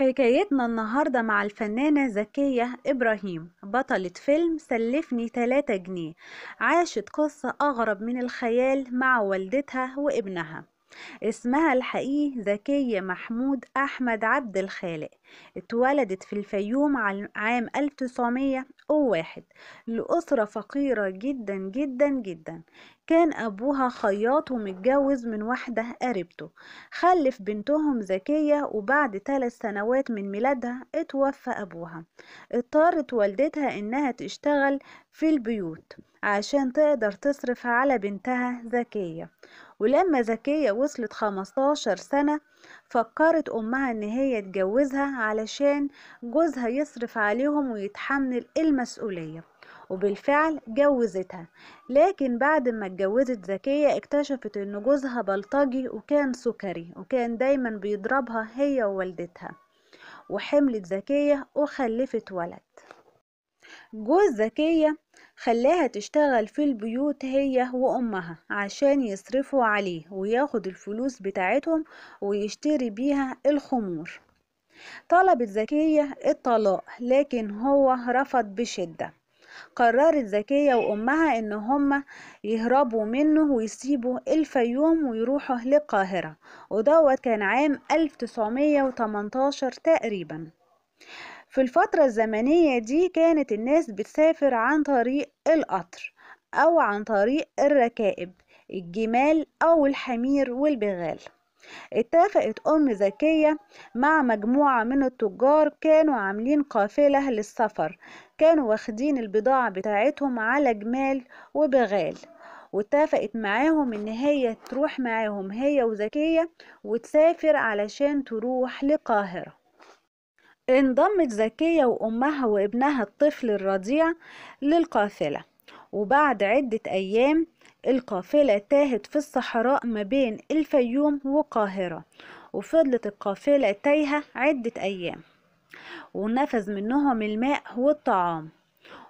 حكايتنا النهاردة مع الفنانة زكية إبراهيم بطلة فيلم سلفني تلاتة جنيه عاشت قصة أغرب من الخيال مع والدتها وابنها اسمها الحقيقي زكية محمود أحمد عبد الخالق اتولدت في الفيوم عام 1901 لأسرة فقيرة جدا جدا جدا كان أبوها خياط ومتجوز من واحدة قريبته خلف بنتهم زكية وبعد ثلاث سنوات من ميلادها اتوفى أبوها اضطرت والدتها إنها تشتغل في البيوت عشان تقدر تصرف على بنتها زكية ولما زكية وصلت 15 سنة فكرت أمها إن هي تجوزها علشان جوزها يصرف عليهم ويتحمل المسؤولية وبالفعل جوزتها لكن بعد ما اتجوزت زكية اكتشفت ان جوزها بلطجي وكان سكري وكان دايما بيضربها هي ووالدتها وحملت زكية وخلفت ولد جوز زكية خلاها تشتغل في البيوت هي وأمها عشان يصرفوا عليه وياخد الفلوس بتاعتهم ويشتري بيها الخمور طلبت زكية الطلاق لكن هو رفض بشدة قررت زكية وأمها إن هما يهربوا منه ويسيبوا الفيوم ويروحوا للقاهرة ودوت كان عام 1918 تقريبا في الفترة الزمنية دي كانت الناس بتسافر عن طريق القطر أو عن طريق الركائب الجمال أو الحمير والبغال اتفقت أم زكية مع مجموعة من التجار كانوا عاملين قافلة للسفر كانوا واخدين البضاعة بتاعتهم على جمال وبغال واتفقت معاهم ان هي تروح معاهم هي وزكية وتسافر علشان تروح لقاهرة انضمت زكية وأمها وابنها الطفل الرضيع للقافلة وبعد عدة أيام القافلة تاهت في الصحراء ما بين الفيوم والقاهرة وفضلت القافلة تايهة عدة أيام ونفذ منهم الماء والطعام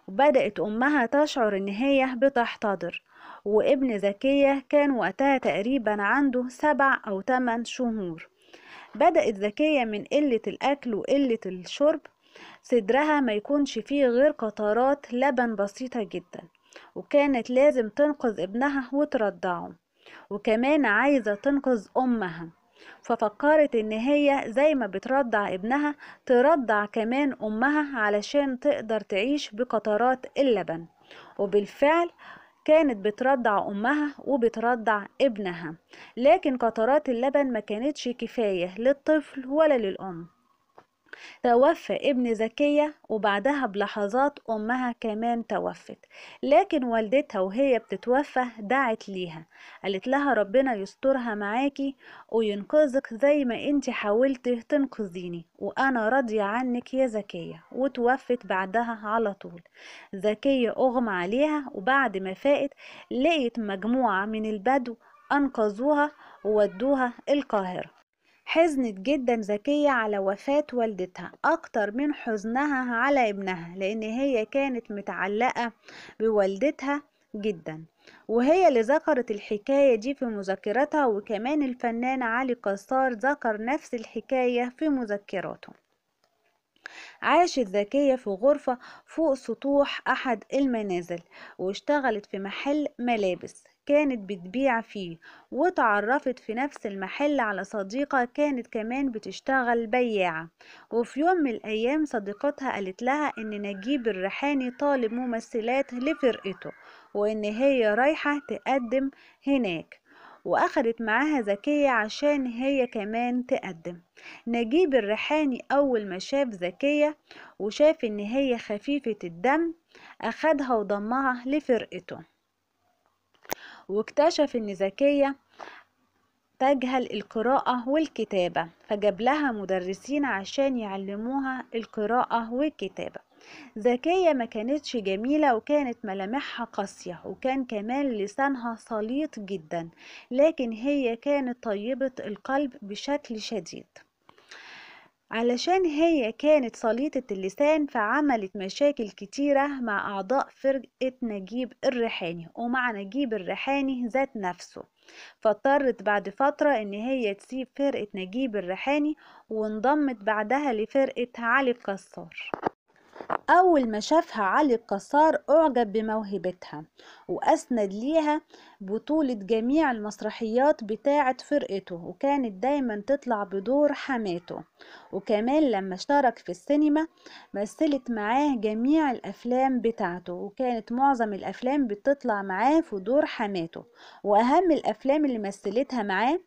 وبدأت أمها تشعر إن هي بتحتضر وابن زكية كان وقتها تقريبا عنده سبع أو تمن شهور بدأت ذكية من قلة الأكل وقلة الشرب صدرها ما يكونش فيه غير قطرات لبن بسيطة جدا وكانت لازم تنقذ ابنها وترضعه وكمان عايزة تنقذ أمها ففكرت إن هي زي ما بترضع ابنها ترضع كمان أمها علشان تقدر تعيش بقطرات اللبن وبالفعل كانت بترضع أمها وبترضع ابنها لكن قطرات اللبن ما كانتش كفاية للطفل ولا للأم توفى ابن زكية وبعدها بلحظات أمها كمان توفت لكن والدتها وهي بتتوفى دعت ليها قالت لها ربنا يسترها معاكي وينقذك زي ما انت حاولتي تنقذيني وأنا راضية عنك يا زكية وتوفت بعدها على طول زكية أغمى عليها وبعد ما فاقت لقيت مجموعة من البدو أنقذوها وودوها القاهرة حزنت جدا زكية على وفاة والدتها أكتر من حزنها على ابنها لأن هي كانت متعلقة بوالدتها جدا وهي اللي ذكرت الحكاية دي في مذكراتها وكمان الفنان علي قصار ذكر نفس الحكاية في مذكراته عاشت ذكية في غرفة فوق سطوح أحد المنازل واشتغلت في محل ملابس كانت بتبيع فيه وتعرفت في نفس المحل على صديقة كانت كمان بتشتغل بياعة وفي يوم من الأيام صديقتها قالت لها إن نجيب الريحاني طالب ممثلات لفرقته وإن هي رايحة تقدم هناك وأخدت معاها زكية عشان هي كمان تقدم نجيب الريحاني أول ما شاف زكية وشاف إن هي خفيفة الدم أخدها وضمها لفرقته واكتشف إن زكية تجهل القراءة والكتابة فجاب لها مدرسين عشان يعلموها القراءة والكتابة ذكية ما كانتش جميلة وكانت ملامحها قاسية وكان كمان لسانها سليط جدا لكن هي كانت طيبة القلب بشكل شديد علشان هي كانت سليطة اللسان فعملت مشاكل كتيرة مع أعضاء فرقة نجيب الريحاني ومع نجيب الريحاني ذات نفسه فاضطرت بعد فترة إن هي تسيب فرقة نجيب الريحاني وانضمت بعدها لفرقة علي الكسار أول ما شافها علي القصار أعجب بموهبتها وأسند ليها بطولة جميع المسرحيات بتاعة فرقته وكانت دايما تطلع بدور حماته وكمان لما اشترك في السينما مثلت معاه جميع الأفلام بتاعته وكانت معظم الأفلام بتطلع معاه في دور حماته وأهم الأفلام اللي مثلتها معاه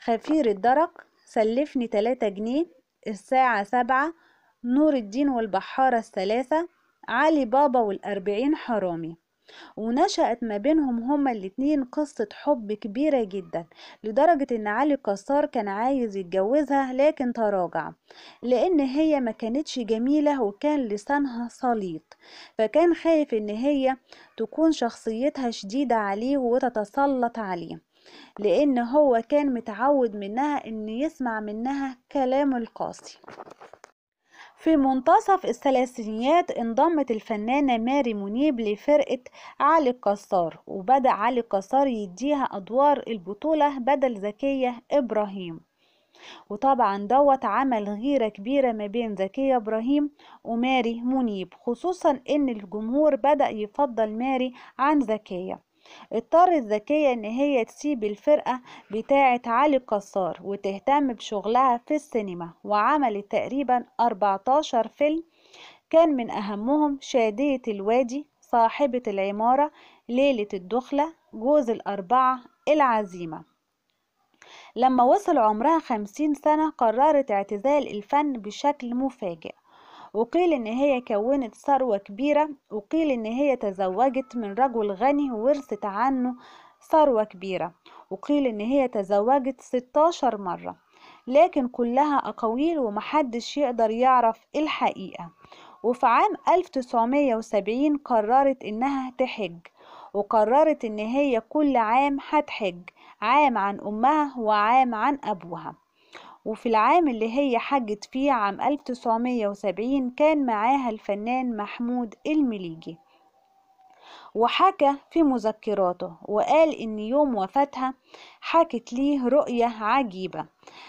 خفير الدرق سلفني 3 جنيه الساعة سبعة نور الدين والبحارة الثلاثة علي بابا والأربعين حرامي ونشأت ما بينهم هما الاتنين قصة حب كبيرة جدا لدرجة ان علي كسار كان عايز يتجوزها لكن تراجع لان هي ما كانتش جميلة وكان لسانها سليط فكان خايف ان هي تكون شخصيتها شديدة عليه وتتسلط عليه لان هو كان متعود منها ان يسمع منها كلام القاسي في منتصف الثلاثينيات انضمت الفنانة ماري منيب لفرقة علي القصار وبدأ علي القصار يديها أدوار البطولة بدل زكية إبراهيم وطبعا دوت عمل غيرة كبيرة ما بين زكية إبراهيم وماري منيب خصوصا إن الجمهور بدأ يفضل ماري عن زكية اضطرت ذكية إن هي تسيب الفرقة بتاعة علي الكسار وتهتم بشغلها في السينما وعملت تقريبا 14 فيلم كان من أهمهم شادية الوادي صاحبة العمارة ليلة الدخلة جوز الأربعة العزيمة لما وصل عمرها خمسين سنة قررت اعتزال الفن بشكل مفاجئ وقيل إن هي كونت ثروة كبيرة وقيل إن هي تزوجت من رجل غني وورثت عنه ثروة كبيرة وقيل إن هي تزوجت 16 مرة لكن كلها أقاويل ومحدش يقدر يعرف إيه الحقيقة وفي عام 1970 قررت إنها تحج وقررت إن هي كل عام هتحج عام عن أمها وعام عن أبوها وفي العام اللي هي حجت فيه عام 1970 كان معاها الفنان محمود المليجي وحكى في مذكراته وقال ان يوم وفاتها حكت ليه رؤية عجيبة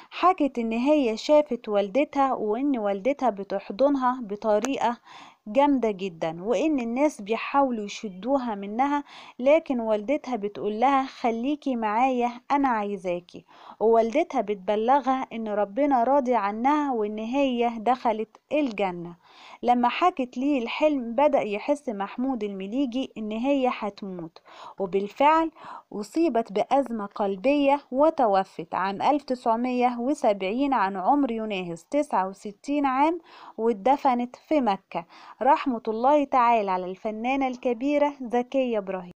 حكت ان هي شافت والدتها وان والدتها بتحضنها بطريقة جامدة جدا وإن الناس بيحاولوا يشدوها منها لكن والدتها بتقولها خليكي معايا أنا عايزاكي ووالدتها بتبلغها إن ربنا راضي عنها وإن هي دخلت الجنة لما حكت ليه الحلم بدأ يحس محمود المليجي إن هي هتموت وبالفعل أصيبت بأزمة قلبية وتوفت عام 1970 عن عمر يناهز 69 عام واتدفنت في مكة رحمة الله تعالى على الفنانة الكبيرة زكية إبراهيم